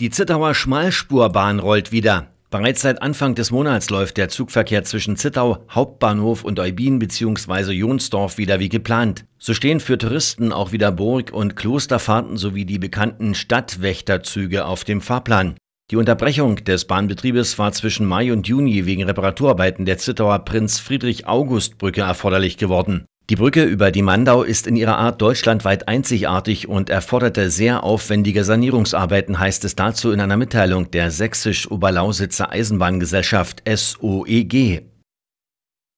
Die Zittauer Schmalspurbahn rollt wieder. Bereits seit Anfang des Monats läuft der Zugverkehr zwischen Zittau, Hauptbahnhof und Eubin bzw. Jonsdorf wieder wie geplant. So stehen für Touristen auch wieder Burg- und Klosterfahrten sowie die bekannten Stadtwächterzüge auf dem Fahrplan. Die Unterbrechung des Bahnbetriebes war zwischen Mai und Juni wegen Reparaturarbeiten der Zittauer Prinz Friedrich August Brücke erforderlich geworden. Die Brücke über die Mandau ist in ihrer Art deutschlandweit einzigartig und erforderte sehr aufwendige Sanierungsarbeiten, heißt es dazu in einer Mitteilung der Sächsisch-Oberlausitzer Eisenbahngesellschaft SOEG